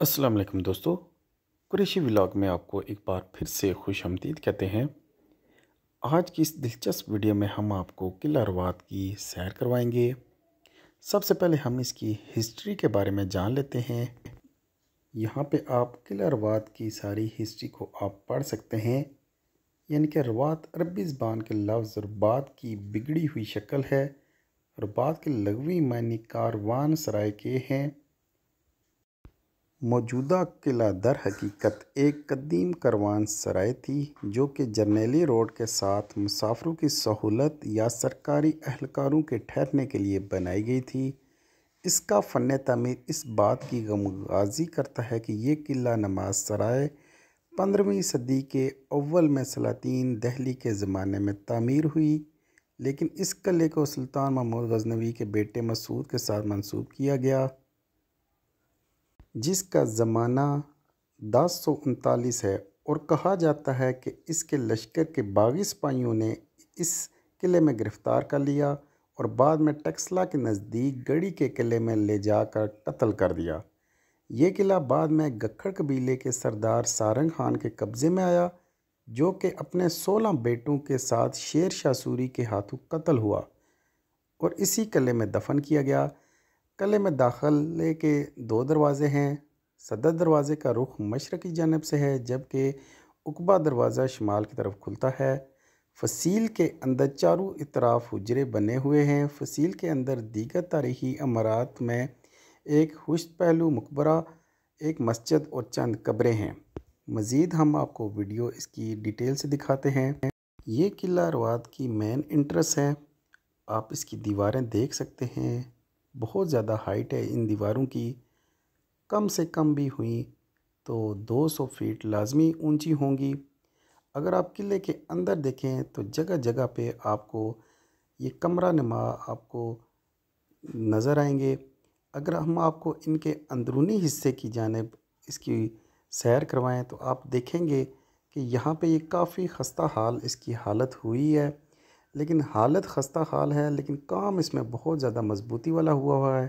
अस्सलाम वालेकुम दोस्तों कुरेशी व्लॉग में आपको एक बार फिर से खुश आमदीद कहते हैं आज की इस दिलचस्प वीडियो में हम आपको किला रवात की सैर करवाएंगे सबसे पहले हम इसकी हिस्ट्री के बारे में जान लेते हैं यहाँ पे आप किला की सारी हिस्ट्री को आप पढ़ सकते हैं यानी कि रवात अरबी ज़बान के लफ्ज़ रबात की बिगड़ी हुई शक्ल है रबात के लगवी मानी कारवान सराय के हैं मौजूदा किला दर हकीकत एक कदीम करवान सराय थी जो कि जरनेली रोड के साथ मुसाफरों की सहूलत या सरकारी अहलकारों के ठहरने के लिए बनाई गई थी इसका फ़न तमीर इस बात की गमगाजी करता है कि ये किला नमाज सराय पंद्रहवीं सदी के अव्वल में सलातीन दहली के ज़माने में तमीर हुई लेकिन इस किले को सुल्तान महमूद गजनवी के बेटे मसूद के साथ मंसूब किया गया जिसका ज़माना दस सौ उनतालीस है और कहा जाता है कि इसके लश्कर के बागी सिपाहियों ने इस किले में गिरफ़्तार कर लिया और बाद में टक्सला के नज़दीक गढ़ी के किले में ले जाकर कत्ल कर दिया ये किला बाद में गखड़ कबीले के सरदार सारंग खान के कब्ज़े में आया जो कि अपने सोलह बेटों के साथ शेर शाह सूरी के हाथों कत्ल हुआ और इसी किले में दफन किया गया कले में दाखिले के दो दरवाज़े हैं सदर दरवाज़े का रुख मशरक़ी जानब से है जबकि उकबा दरवाज़ा शुमाल की तरफ खुलता है फसील के अंदर चारों इतराफ़ हजरे बने हुए हैं फसील के अंदर दीगर तारीखी अमारात में एक खुश पहलू मकबरा एक मस्जिद और चंद कब्रें हैं मज़ीद हम आपको वीडियो इसकी डिटेल से दिखाते हैं ये किला रवात की मेन इंटरेस्ट है आप इसकी दीवारें देख सकते हैं बहुत ज़्यादा हाइट है इन दीवारों की कम से कम भी हुई तो 200 फीट लाजमी ऊंची होंगी अगर आप किले के अंदर देखें तो जगह जगह पे आपको ये कमरा नमा आपको नज़र आएंगे अगर हम आपको इनके अंदरूनी हिस्से की जानब इसकी सैर करवाएं तो आप देखेंगे कि यहाँ पे ये काफ़ी खस्ता हाल इसकी हालत हुई है लेकिन हालत खस्ता हाल है लेकिन काम इसमें बहुत ज़्यादा मजबूती वाला हुआ हुआ है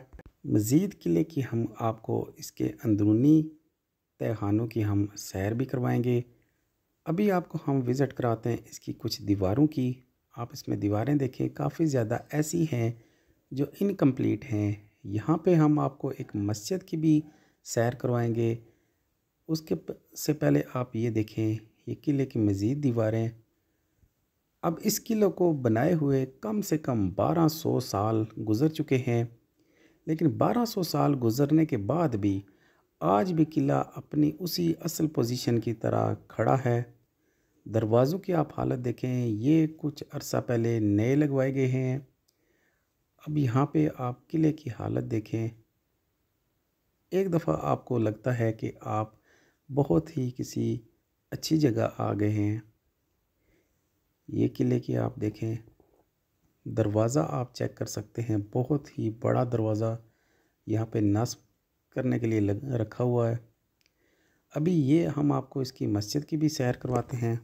मज़ीद किले की हम आपको इसके अंदरूनी तहखानों की हम सैर भी करवाएंगे अभी आपको हम विज़िट कराते हैं इसकी कुछ दीवारों की आप इसमें दीवारें देखें काफ़ी ज़्यादा ऐसी हैं जो इनकम्प्लीट हैं यहाँ पे हम आपको एक मस्जिद की भी सैर करवाएंगे उसके से पहले आप ये देखें ये किले की मज़ीद दीवारें अब इस किले को बनाए हुए कम से कम 1200 साल गुज़र चुके हैं लेकिन 1200 साल गुज़रने के बाद भी आज भी किला अपनी उसी असल पोजीशन की तरह खड़ा है दरवाज़ों की आप हालत देखें ये कुछ अरसा पहले नए लगवाए गए हैं अब यहाँ पे आप किले की हालत देखें एक दफ़ा आपको लगता है कि आप बहुत ही किसी अच्छी जगह आ गए हैं ये किले की आप देखें दरवाज़ा आप चेक कर सकते हैं बहुत ही बड़ा दरवाज़ा यहाँ पे नस्ब करने के लिए लग रखा हुआ है अभी ये हम आपको इसकी मस्जिद की भी सैर करवाते हैं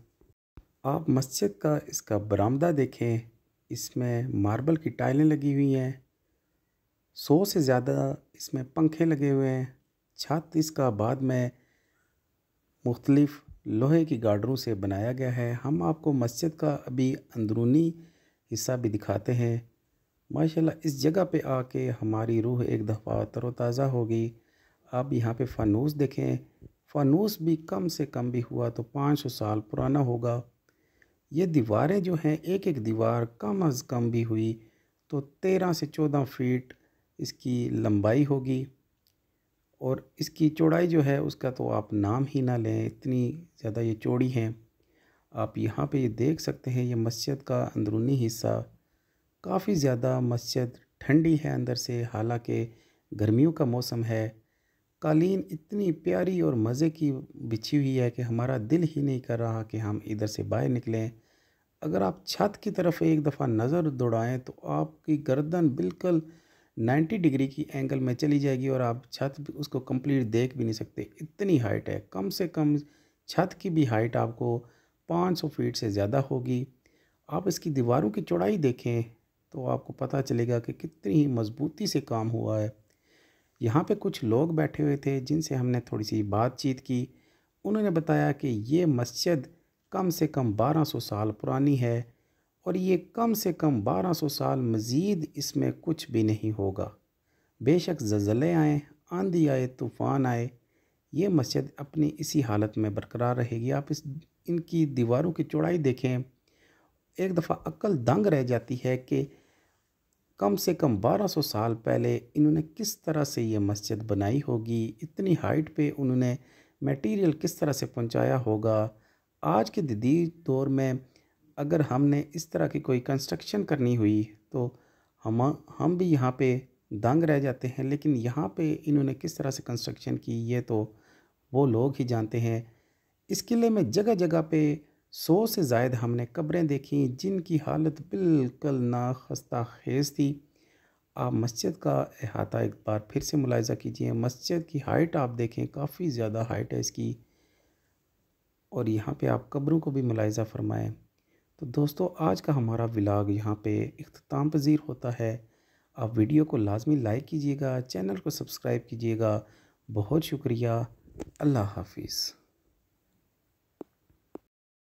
आप मस्जिद का इसका बरामदा देखें इसमें मार्बल की टाइलें लगी हुई हैं सौ से ज़्यादा इसमें पंखे लगे हुए हैं छत इसका बाद में मुख्तलफ़ लोहे की गार्डरों से बनाया गया है हम आपको मस्जिद का अभी अंदरूनी हिस्सा भी दिखाते हैं माशाल्लाह इस जगह पे आके हमारी रूह एक दफ़ा तरोताज़ा होगी आप यहाँ पे फानूस देखें फानूस भी कम से कम भी हुआ तो पाँच सौ साल पुराना होगा ये दीवारें जो हैं एक एक दीवार कम अज़ कम भी हुई तो तेरह से चौदह फीट इसकी लंबाई होगी और इसकी चौड़ाई जो है उसका तो आप नाम ही ना लें इतनी ज़्यादा ये चौड़ी है आप यहाँ पे ये देख सकते हैं ये मस्जिद का अंदरूनी हिस्सा काफ़ी ज़्यादा मस्जिद ठंडी है अंदर से हालांकि गर्मियों का मौसम है कालीन इतनी प्यारी और मज़े की बिछी हुई है कि हमारा दिल ही नहीं कर रहा कि हम इधर से बाहर निकलें अगर आप छत की तरफ एक दफ़ा नज़र दौड़ाएँ तो आपकी गर्दन बिल्कुल 90 डिग्री की एंगल में चली जाएगी और आप छत उसको कंप्लीट देख भी नहीं सकते इतनी हाइट है कम से कम छत की भी हाइट आपको 500 फीट से ज़्यादा होगी आप इसकी दीवारों की चौड़ाई देखें तो आपको पता चलेगा कि कितनी ही मज़बूती से काम हुआ है यहाँ पे कुछ लोग बैठे हुए थे जिनसे हमने थोड़ी सी बातचीत की उन्होंने बताया कि ये मस्जिद कम से कम बारह साल पुरानी है और ये कम से कम 1200 साल मज़ीद इसमें कुछ भी नहीं होगा बेशक जल्जले आए आंधी आए तूफ़ान आए ये मस्जिद अपनी इसी हालत में बरकरार रहेगी आप इस इनकी दीवारों की चौड़ाई देखें एक दफ़ा अक्ल दंग रह जाती है कि कम से कम 1200 साल पहले इन्होंने किस तरह से ये मस्जिद बनाई होगी इतनी हाइट पे उन्होंने मटेरियल किस तरह से पहुंचाया होगा आज के जदीद दौर में अगर हमने इस तरह की कोई कंस्ट्रक्शन करनी हुई तो हम हम भी यहाँ पे दंग रह जाते हैं लेकिन यहाँ पे इन्होंने किस तरह से कंस्ट्रक्शन की ये तो वो लोग ही जानते हैं इस किले में जगह जगह पे सौ से जायद हमने कब्रें देखी जिनकी हालत बिल्कुल ना खस्ता खेज थी आप मस्जिद का अहाता एक बार फिर से मुलायजा कीजिए मस्जिद की हाइट आप देखें काफ़ी ज़्यादा हाइट है इसकी और यहाँ पे आप कब्रों को भी मुलायजा फरमाएं तो दोस्तों आज का हमारा विलाग यहाँ पे अख्ताम पजीर होता है आप वीडियो को लाजमी लाइक कीजिएगा चैनल को सब्सक्राइब कीजिएगा बहुत शुक्रिया अल्लाह हाफिज़